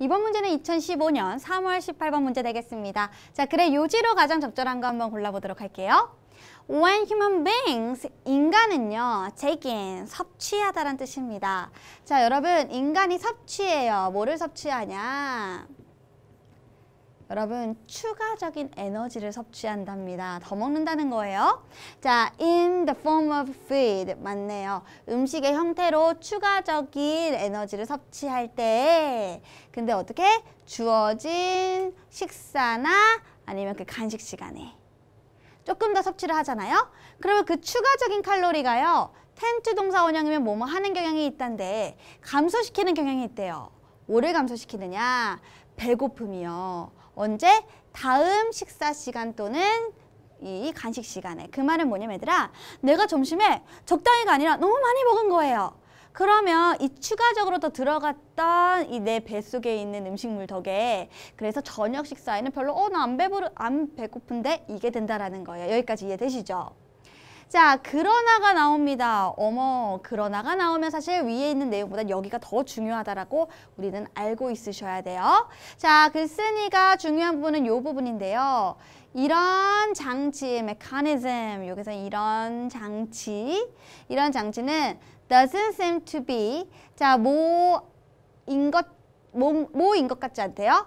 이번 문제는 2015년 3월 18번 문제 되겠습니다. 자, 그래 요지로 가장 적절한 거 한번 골라보도록 할게요. When human beings, 인간은요, t a k i n 섭취하다란 뜻입니다. 자, 여러분, 인간이 섭취해요. 뭐를 섭취하냐? 여러분 추가적인 에너지를 섭취한답니다. 더 먹는다는 거예요. 자, in the form of food 맞네요. 음식의 형태로 추가적인 에너지를 섭취할 때 근데 어떻게 주어진 식사나 아니면 그 간식 시간에 조금 더 섭취를 하잖아요. 그러면 그 추가적인 칼로리가요. 텐트 동사 원형이면 뭐 뭐 하는 경향이 있단데 감소시키는 경향이 있대요. 뭐를 감소시키느냐? 배고픔이요. 언제? 다음 식사 시간 또는 이 간식 시간에. 그 말은 뭐냐면 얘들아, 내가 점심에 적당히가 아니라 너무 많이 먹은 거예요. 그러면 이 추가적으로 더 들어갔던 이 내 뱃속에 있는 음식물 덕에 그래서 저녁 식사에는 별로 어나 안 배부르 안 배고픈데 이게 된다라는 거예요. 여기까지 이해되시죠? 자, 그러나가 나옵니다. 어머, 그러나가 나오면 사실 위에 있는 내용보다 여기가 더 중요하다라고 우리는 알고 있으셔야 돼요. 자, 글쓴이가 중요한 부분은 요 부분인데요. 이런 장치의 메커니즘, 여기서 이런 장치, 이런 장치는 doesn't seem to be, 자, 뭐인 것, 뭐, 뭐인 것 같지 않대요?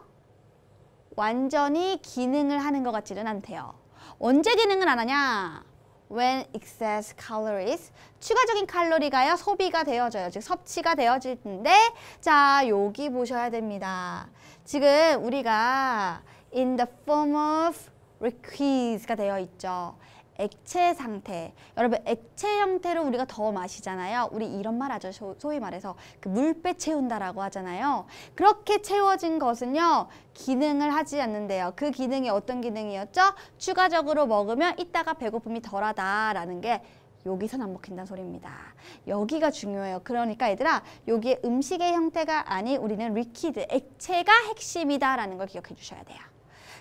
완전히 기능을 하는 것 같지는 않대요. 언제 기능을 안 하냐? when excess calories 추가적인 칼로리가요 소비가 되어져요 즉 섭취가 되어질 텐데 자 여기 보셔야 됩니다 지금 우리가 in the form of requis가 되어 있죠 액체 상태 여러분 액체 형태로 우리가 더 마시잖아요 우리 이런 말 하죠 소위 말해서 그 물배 채운다라고 하잖아요 그렇게 채워진 것은요 기능을 하지 않는데요 그 기능이 어떤 기능이었죠 추가적으로 먹으면 이따가 배고픔이 덜하다라는 게 여기선 안 먹힌다는 소리입니다. 여기가 중요해요. 그러니까 얘들아 여기에 음식의 형태가 아닌 우리는 리퀴드, 액체가 핵심이다라는 걸 기억해 주셔야 돼요.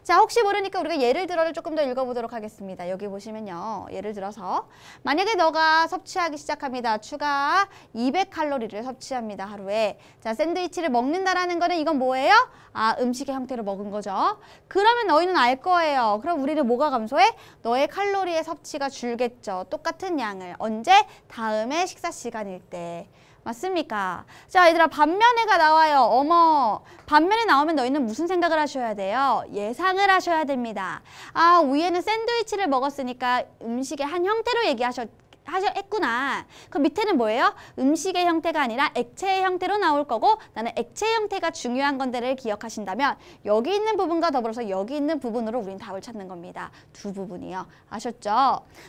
자, 혹시 모르니까 우리가 예를 들어를 조금 더 읽어보도록 하겠습니다. 여기 보시면요. 예를 들어서 만약에 너가 섭취하기 시작합니다. 추가 200칼로리를 섭취합니다. 하루에. 자, 샌드위치를 먹는다라는 거는 이건 뭐예요? 아, 음식의 형태로 먹은 거죠. 그러면 너희는 알 거예요. 그럼 우리는 뭐가 감소해? 너의 칼로리의 섭취가 줄겠죠. 똑같은 양을. 언제? 다음에 식사 시간일 때. 맞습니까? 자 얘들아 반면에가 나와요. 어머 반면에 나오면 너희는 무슨 생각을 하셔야 돼요? 예상을 하셔야 됩니다. 아 위에는 샌드위치를 먹었으니까 음식의 한 형태로 얘기하셨 하셨구나. 그 밑에는 뭐예요? 음식의 형태가 아니라 액체의 형태로 나올 거고 나는 액체 형태가 중요한 건데를 기억하신다면 여기 있는 부분과 더불어서 여기 있는 부분으로 우린 답을 찾는 겁니다. 두 부분이요. 아셨죠?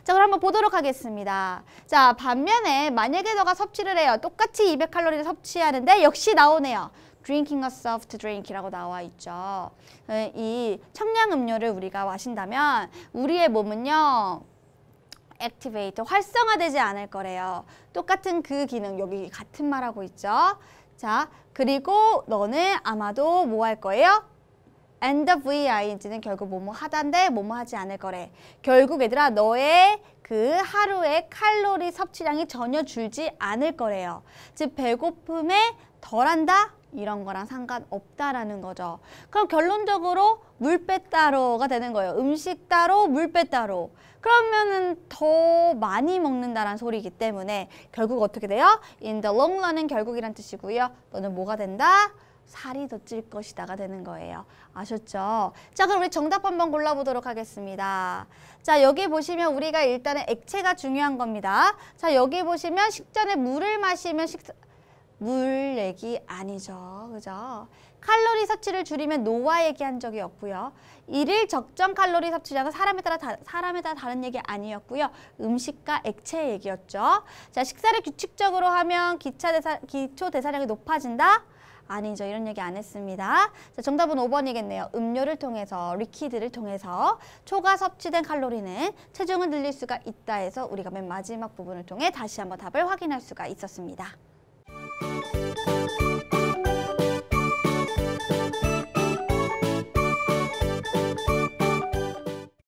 자, 그럼 한번 보도록 하겠습니다. 자, 반면에 만약에 너가 섭취를 해요. 똑같이 200칼로리를 섭취하는데 역시 나오네요. drinking a soft drink이라고 나와 있죠. 이 청량 음료를 우리가 마신다면 우리의 몸은요. 액티베이터 활성화되지 않을 거래요. 똑같은 그 기능 여기 같은 말하고 있죠. 자 그리고 너는 아마도 뭐 할 거예요? and the VING는 결국 뭐뭐 하단데 뭐뭐 하지 않을 거래. 결국 얘들아 너의 그 하루의 칼로리 섭취량이 전혀 줄지 않을 거래요. 즉 배고픔에 덜한다? 이런 거랑 상관없다라는 거죠. 그럼 결론적으로 물 빼따로가 되는 거예요. 음식 따로, 물 빼따로. 그러면은 더 많이 먹는다는 소리이기 때문에 결국 어떻게 돼요? In the long run은 결국이란 뜻이고요. 너는 뭐가 된다? 살이 더 찔 것이다가 되는 거예요. 아셨죠? 자, 그럼 우리 정답 한번 골라보도록 하겠습니다. 자, 여기 보시면 우리가 일단은 액체가 중요한 겁니다. 자, 여기 보시면 식전에 물을 마시면 식사... 물 얘기 아니죠. 그죠? 칼로리 섭취를 줄이면 노화 얘기한 적이 없고요. 일일 적정 칼로리 섭취량은 사람에 따라 다, 사람에 따라 다른 얘기 아니었고요. 음식과 액체 얘기였죠. 자, 식사를 규칙적으로 하면 기차 대사, 기초 대사량이 높아진다. 아니죠. 이런 얘기 안 했습니다. 자, 정답은 5번이겠네요. 음료를 통해서, 리퀴드를 통해서 초과 섭취된 칼로리는 체중을 늘릴 수가 있다 해서 우리가 맨 마지막 부분을 통해 다시 한번 답을 확인할 수가 있었습니다. Thank you.